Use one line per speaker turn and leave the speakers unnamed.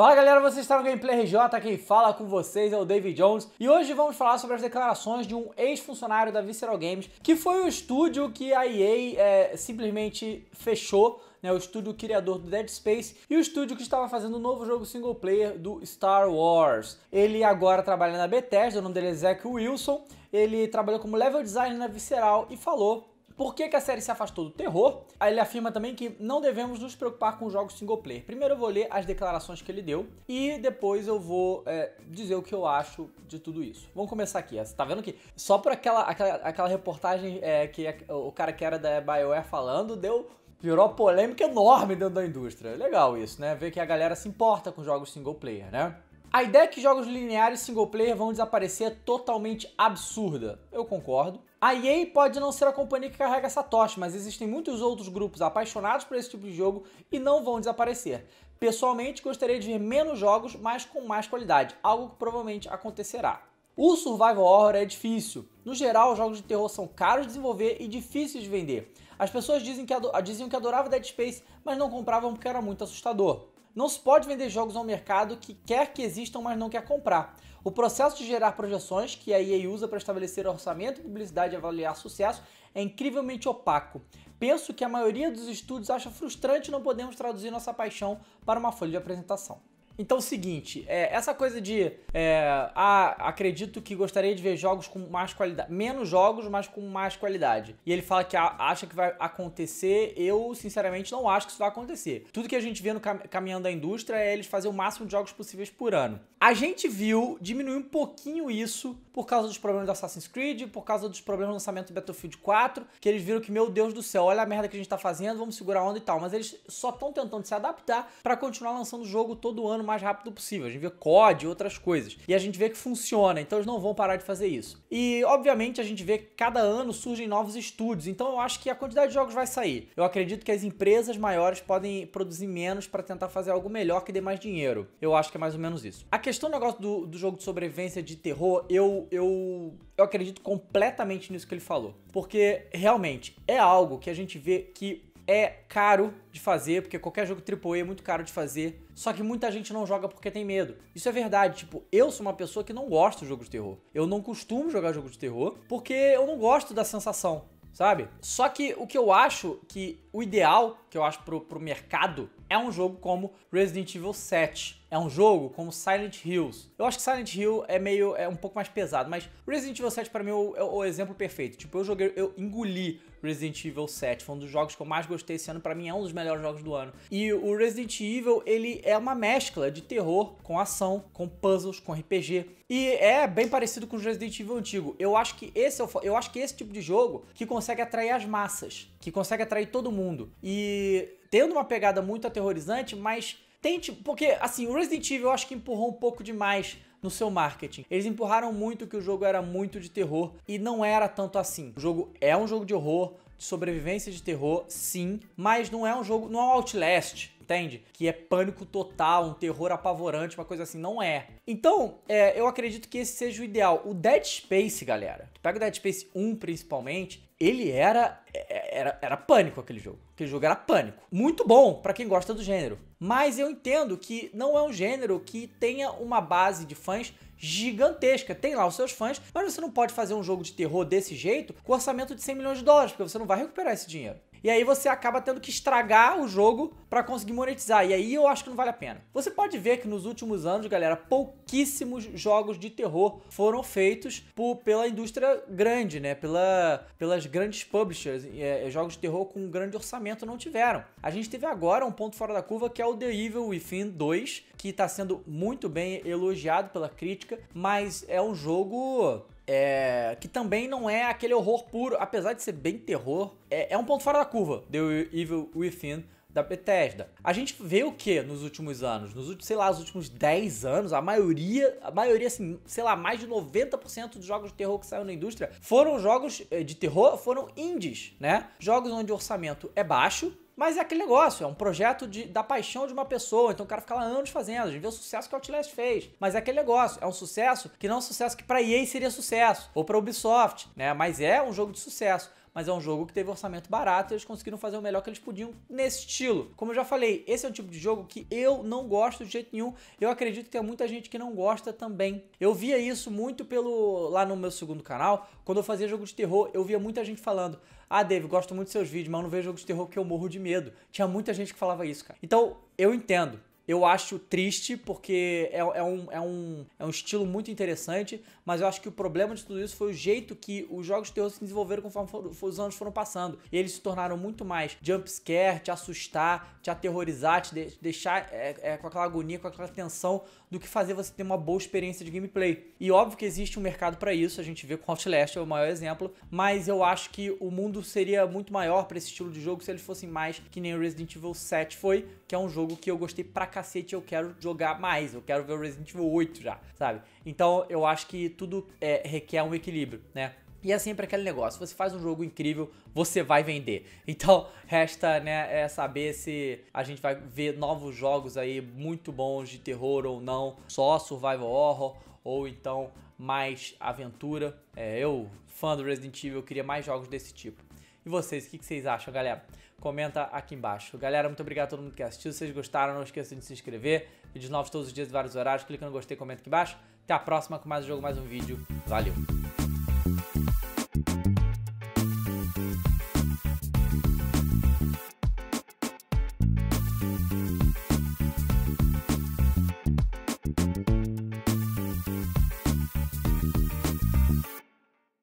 Fala galera, vocês estão no Gameplay RJ, quem fala com vocês é o David Jones e hoje vamos falar sobre as declarações de um ex-funcionário da Visceral Games, que foi o estúdio que a EA é, simplesmente fechou né, o estúdio criador do Dead Space e o estúdio que estava fazendo o um novo jogo single player do Star Wars. Ele agora trabalha na Bethesda, o nome dele é Zach Wilson. Ele trabalhou como level designer na Visceral e falou por que, que a série se afastou do terror. Aí ele afirma também que não devemos nos preocupar com jogos single player. Primeiro eu vou ler as declarações que ele deu e depois eu vou é, dizer o que eu acho de tudo isso. Vamos começar aqui. Você tá vendo que só por aquela, aquela, aquela reportagem é, que o cara que era da BioWare falando, deu virou polêmica enorme dentro da indústria. Legal isso, né? Ver que a galera se importa com jogos single player, né? A ideia é que jogos lineares single player vão desaparecer é totalmente absurda. Eu concordo. A EA pode não ser a companhia que carrega essa tocha, mas existem muitos outros grupos apaixonados por esse tipo de jogo e não vão desaparecer. Pessoalmente, gostaria de ver menos jogos, mas com mais qualidade, algo que provavelmente acontecerá. O survival horror é difícil. No geral, jogos de terror são caros de desenvolver e difíceis de vender. As pessoas dizem que diziam que adorava Dead Space, mas não compravam porque era muito assustador. Não se pode vender jogos ao mercado que quer que existam, mas não quer comprar. O processo de gerar projeções, que a EA usa para estabelecer orçamento, publicidade e avaliar sucesso, é incrivelmente opaco. Penso que a maioria dos estudos acha frustrante não podemos traduzir nossa paixão para uma folha de apresentação. Então, é o seguinte, é, essa coisa de é, ah, acredito que gostaria de ver jogos com mais qualidade, menos jogos, mas com mais qualidade. E ele fala que acha que vai acontecer. Eu, sinceramente, não acho que isso vai acontecer. Tudo que a gente vê no cam caminhando da indústria é eles fazer o máximo de jogos possíveis por ano. A gente viu diminuir um pouquinho isso por causa dos problemas do Assassin's Creed, por causa dos problemas do lançamento do Battlefield 4, que eles viram que, meu Deus do céu, olha a merda que a gente tá fazendo, vamos segurar a onda e tal. Mas eles só estão tentando se adaptar para continuar lançando o jogo todo ano mais rápido possível. A gente vê COD e outras coisas. E a gente vê que funciona, então eles não vão parar de fazer isso. E, obviamente, a gente vê que cada ano surgem novos estúdios, então eu acho que a quantidade de jogos vai sair. Eu acredito que as empresas maiores podem produzir menos para tentar fazer algo melhor que dê mais dinheiro. Eu acho que é mais ou menos isso. A questão do negócio do, do jogo de sobrevivência de terror, eu, eu, eu acredito completamente nisso que ele falou. Porque, realmente, é algo que a gente vê que é caro de fazer, porque qualquer jogo AAA é muito caro de fazer. Só que muita gente não joga porque tem medo. Isso é verdade, tipo, eu sou uma pessoa que não gosta de jogo de terror. Eu não costumo jogar jogo de terror porque eu não gosto da sensação, sabe? Só que o que eu acho que o ideal, que eu acho pro, pro mercado, é um jogo como Resident Evil 7 é um jogo como Silent Hills. Eu acho que Silent Hill é meio é um pouco mais pesado, mas Resident Evil 7 para mim é o, é o, exemplo perfeito. Tipo, eu joguei, eu engoli Resident Evil 7, foi um dos jogos que eu mais gostei esse ano, para mim é um dos melhores jogos do ano. E o Resident Evil, ele é uma mescla de terror com ação, com puzzles, com RPG. E é bem parecido com o Resident Evil antigo. Eu acho que esse é o, eu acho que esse tipo de jogo que consegue atrair as massas, que consegue atrair todo mundo. E tendo uma pegada muito aterrorizante, mas Tente, porque assim, o Resident Evil eu acho que empurrou um pouco demais no seu marketing. Eles empurraram muito que o jogo era muito de terror e não era tanto assim. O jogo é um jogo de horror, de sobrevivência de terror, sim, mas não é um jogo, não é um Outlast, entende? Que é pânico total, um terror apavorante, uma coisa assim, não é. Então, é, eu acredito que esse seja o ideal. O Dead Space, galera, pega o Dead Space 1 principalmente, ele era, é, era, era pânico aquele jogo. Aquele jogo era pânico. Muito bom para quem gosta do gênero. Mas eu entendo que não é um gênero que tenha uma base de fãs gigantesca. Tem lá os seus fãs, mas você não pode fazer um jogo de terror desse jeito com orçamento de 100 milhões de dólares, porque você não vai recuperar esse dinheiro. E aí você acaba tendo que estragar o jogo para conseguir monetizar. E aí eu acho que não vale a pena. Você pode ver que nos últimos anos, galera, pouquíssimos jogos de terror foram feitos por, pela indústria grande, né? Pela, pelas grandes publishers. É, jogos de terror com um grande orçamento não tiveram. A gente teve agora um ponto fora da curva que é o The Evil Within 2, que está sendo muito bem elogiado pela crítica, mas é um jogo é, que também não é aquele horror puro, apesar de ser bem terror. É, é um ponto fora da curva, The Evil Within, da Bethesda. A gente vê o que nos últimos anos? Nos últimos, sei lá, os últimos 10 anos, a maioria, a maioria assim, sei lá, mais de 90% dos jogos de terror que saíram na indústria foram jogos eh, de terror, foram indies, né? Jogos onde o orçamento é baixo, mas é aquele negócio, é um projeto de, da paixão de uma pessoa, então o cara fica lá anos fazendo, a gente vê o sucesso que a Outlast fez. Mas é aquele negócio, é um sucesso que não é um sucesso que pra EA seria sucesso, ou pra Ubisoft, né? Mas é um jogo de sucesso mas é um jogo que teve orçamento barato e eles conseguiram fazer o melhor que eles podiam nesse estilo. Como eu já falei, esse é o tipo de jogo que eu não gosto de jeito nenhum. Eu acredito que tem muita gente que não gosta também. Eu via isso muito pelo lá no meu segundo canal, quando eu fazia jogo de terror, eu via muita gente falando: "Ah, Dave, gosto muito dos seus vídeos, mas não vejo jogo de terror que eu morro de medo". Tinha muita gente que falava isso, cara. Então, eu entendo. Eu acho triste, porque é, é, um, é, um, é um estilo muito interessante, mas eu acho que o problema de tudo isso foi o jeito que os jogos de terror se desenvolveram conforme for, os anos foram passando. E eles se tornaram muito mais jumpscare, te assustar, te aterrorizar, te de, deixar é, é, com aquela agonia, com aquela tensão, do que fazer você ter uma boa experiência de gameplay. E óbvio que existe um mercado para isso, a gente vê com Outlast é o maior exemplo, mas eu acho que o mundo seria muito maior para esse estilo de jogo se eles fossem mais que nem Resident Evil 7 foi, que é um jogo que eu gostei pra caramba cacete, eu quero jogar mais, eu quero ver o Resident Evil 8 já, sabe? Então eu acho que tudo é, requer um equilíbrio, né? E é sempre aquele negócio, você faz um jogo incrível, você vai vender. Então, resta, né, é saber se a gente vai ver novos jogos aí muito bons de terror ou não, só survival horror ou então mais aventura. É, eu, fã do Resident Evil, eu queria mais jogos desse tipo. E vocês, o que, que vocês acham, galera? comenta aqui embaixo. Galera, muito obrigado a todo mundo que assistiu. Se vocês gostaram, não esqueçam de se inscrever. Vídeos novos todos os dias, de vários horários. Clica no gostei, comenta aqui embaixo. Até a próxima com mais um jogo, mais um vídeo. Valeu!